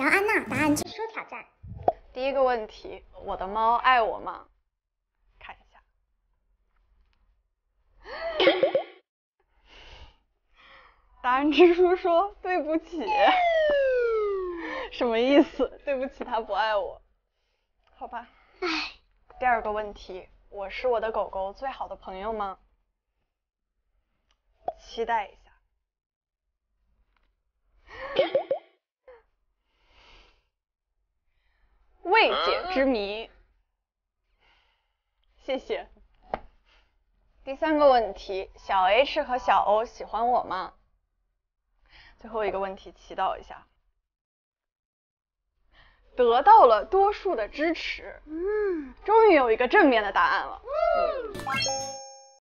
杨安娜，答案之书挑战。第一个问题，我的猫爱我吗？看一下，答案之书说对不起，什么意思？对不起，它不爱我。好吧。哎。第二个问题，我是我的狗狗最好的朋友吗？期待一下。未解之谜，谢谢。第三个问题，小 H 和小 O 喜欢我吗？最后一个问题，祈祷一下，得到了多数的支持。嗯，终于有一个正面的答案了。